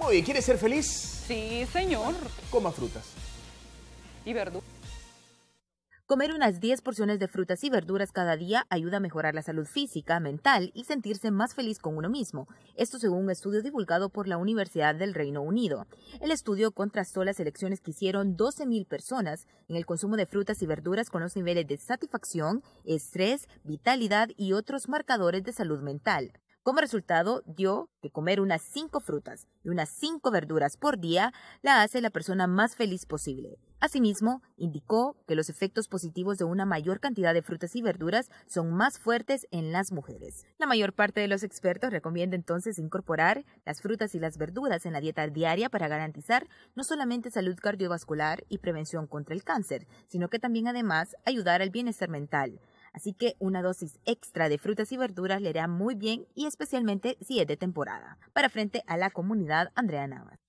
Muy ¿quiere ser feliz? Sí, señor. Coma frutas. Y verduras. Comer unas 10 porciones de frutas y verduras cada día ayuda a mejorar la salud física, mental y sentirse más feliz con uno mismo. Esto según un estudio divulgado por la Universidad del Reino Unido. El estudio contrastó las elecciones que hicieron 12.000 personas en el consumo de frutas y verduras con los niveles de satisfacción, estrés, vitalidad y otros marcadores de salud mental. Como resultado, dio que comer unas 5 frutas y unas 5 verduras por día la hace la persona más feliz posible. Asimismo, indicó que los efectos positivos de una mayor cantidad de frutas y verduras son más fuertes en las mujeres. La mayor parte de los expertos recomienda entonces incorporar las frutas y las verduras en la dieta diaria para garantizar no solamente salud cardiovascular y prevención contra el cáncer, sino que también además ayudar al bienestar mental. Así que una dosis extra de frutas y verduras le hará muy bien y especialmente si es de temporada. Para frente a la comunidad, Andrea Navas.